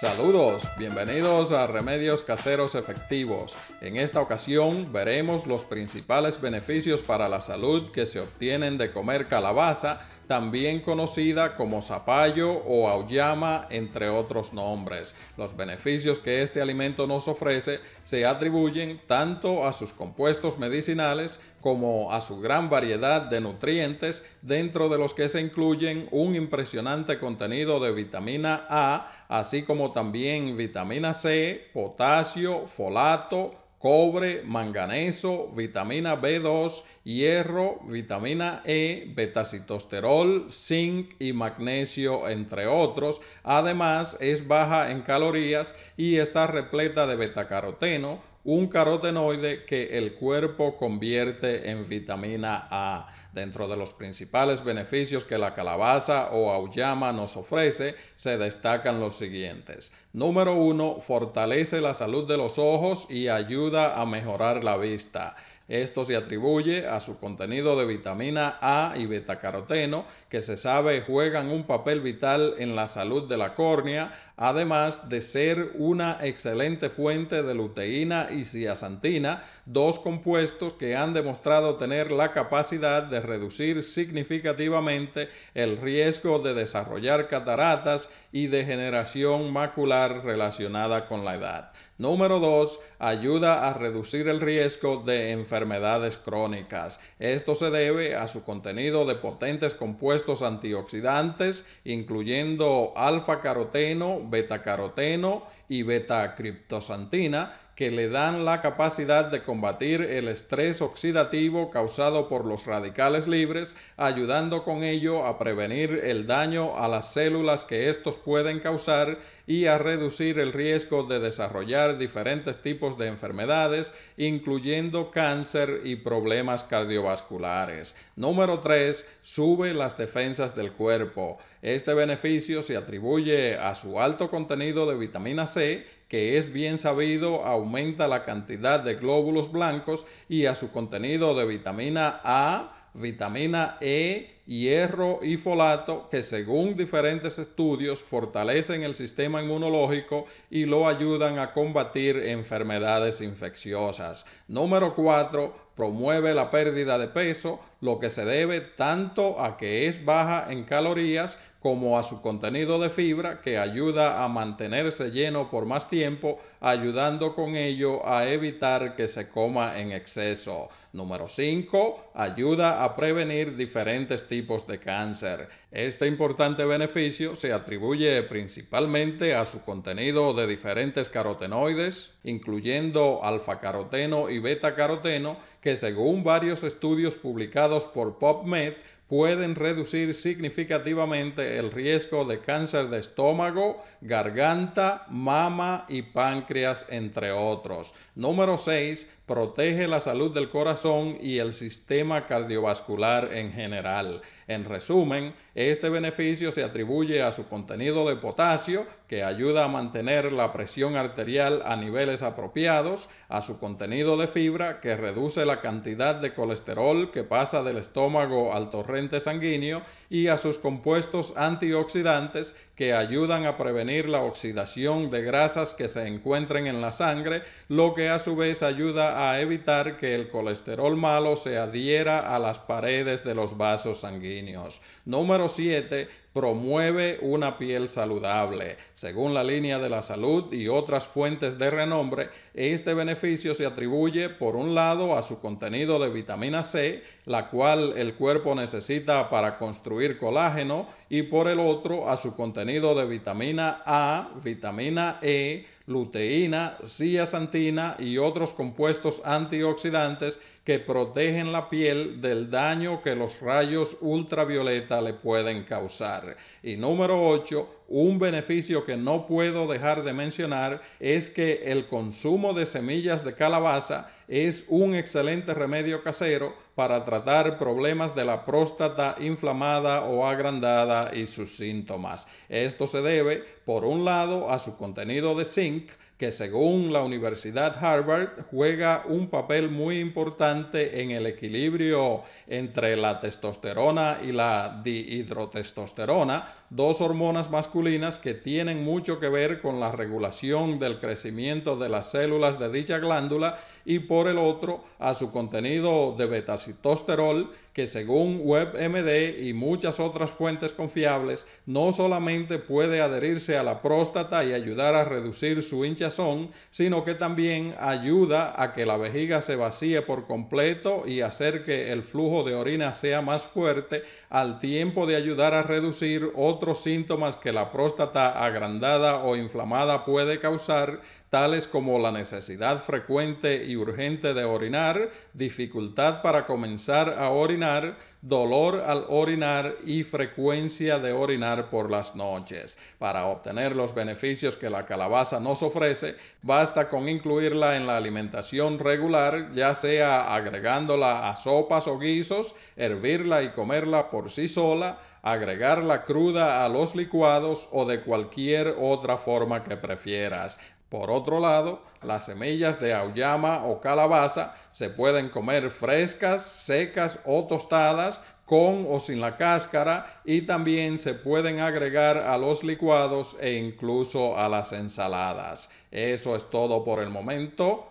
Saludos, bienvenidos a Remedios Caseros Efectivos. En esta ocasión veremos los principales beneficios para la salud que se obtienen de comer calabaza también conocida como zapallo o auyama, entre otros nombres. Los beneficios que este alimento nos ofrece se atribuyen tanto a sus compuestos medicinales como a su gran variedad de nutrientes, dentro de los que se incluyen un impresionante contenido de vitamina A, así como también vitamina C, potasio, folato, cobre, manganeso, vitamina B2, hierro, vitamina E, betacitosterol, zinc y magnesio, entre otros. Además, es baja en calorías y está repleta de betacaroteno un carotenoide que el cuerpo convierte en vitamina A. Dentro de los principales beneficios que la calabaza o auyama nos ofrece, se destacan los siguientes. Número 1. Fortalece la salud de los ojos y ayuda a mejorar la vista. Esto se atribuye a su contenido de vitamina A y betacaroteno, que se sabe juegan un papel vital en la salud de la córnea, además de ser una excelente fuente de luteína y ciasantina, dos compuestos que han demostrado tener la capacidad de reducir significativamente el riesgo de desarrollar cataratas y degeneración macular relacionada con la edad. Número 2. Ayuda a reducir el riesgo de enfermedades enfermedades crónicas. Esto se debe a su contenido de potentes compuestos antioxidantes, incluyendo alfa-caroteno, beta-caroteno y beta-criptosantina, que le dan la capacidad de combatir el estrés oxidativo causado por los radicales libres, ayudando con ello a prevenir el daño a las células que estos pueden causar y a reducir el riesgo de desarrollar diferentes tipos de enfermedades, incluyendo cáncer y problemas cardiovasculares. Número 3. Sube las defensas del cuerpo. Este beneficio se atribuye a su alto contenido de vitamina C, que es bien sabido aumenta la cantidad de glóbulos blancos, y a su contenido de vitamina A, vitamina E, hierro y folato, que según diferentes estudios fortalecen el sistema inmunológico y lo ayudan a combatir enfermedades infecciosas. Número 4 promueve la pérdida de peso, lo que se debe tanto a que es baja en calorías como a su contenido de fibra que ayuda a mantenerse lleno por más tiempo, ayudando con ello a evitar que se coma en exceso. Número 5. Ayuda a prevenir diferentes tipos de cáncer. Este importante beneficio se atribuye principalmente a su contenido de diferentes carotenoides, incluyendo alfa-caroteno y beta-caroteno, que según varios estudios publicados por PubMed pueden reducir significativamente el riesgo de cáncer de estómago, garganta, mama y páncreas, entre otros. Número 6. Protege la salud del corazón y el sistema cardiovascular en general. En resumen, este beneficio se atribuye a su contenido de potasio, que ayuda a mantener la presión arterial a niveles apropiados, a su contenido de fibra, que reduce la cantidad de colesterol que pasa del estómago al torrente sanguíneo y a sus compuestos antioxidantes que ayudan a prevenir la oxidación de grasas que se encuentren en la sangre, lo que a su vez ayuda a evitar que el colesterol malo se adhiera a las paredes de los vasos sanguíneos. Número 7. Promueve una piel saludable. Según la línea de la salud y otras fuentes de renombre, este beneficio se atribuye, por un lado, a su contenido de vitamina C, la cual el cuerpo necesita para construir colágeno y por el otro a su contenido de vitamina A, vitamina E, luteína, ciasantina y otros compuestos antioxidantes que protegen la piel del daño que los rayos ultravioleta le pueden causar. Y número 8, un beneficio que no puedo dejar de mencionar es que el consumo de semillas de calabaza es un excelente remedio casero para tratar problemas de la próstata inflamada o agrandada y sus síntomas. Esto se debe, por un lado, a su contenido de zinc, think que según la Universidad Harvard juega un papel muy importante en el equilibrio entre la testosterona y la dihidrotestosterona, dos hormonas masculinas que tienen mucho que ver con la regulación del crecimiento de las células de dicha glándula y por el otro a su contenido de betacitosterol que según WebMD y muchas otras fuentes confiables no solamente puede adherirse a la próstata y ayudar a reducir su hincha son, sino que también ayuda a que la vejiga se vacíe por completo y hacer que el flujo de orina sea más fuerte al tiempo de ayudar a reducir otros síntomas que la próstata agrandada o inflamada puede causar tales como la necesidad frecuente y urgente de orinar, dificultad para comenzar a orinar, dolor al orinar y frecuencia de orinar por las noches. Para obtener los beneficios que la calabaza nos ofrece, basta con incluirla en la alimentación regular, ya sea agregándola a sopas o guisos, hervirla y comerla por sí sola, agregarla cruda a los licuados o de cualquier otra forma que prefieras. Por otro lado, las semillas de auyama o calabaza se pueden comer frescas, secas o tostadas con o sin la cáscara y también se pueden agregar a los licuados e incluso a las ensaladas. Eso es todo por el momento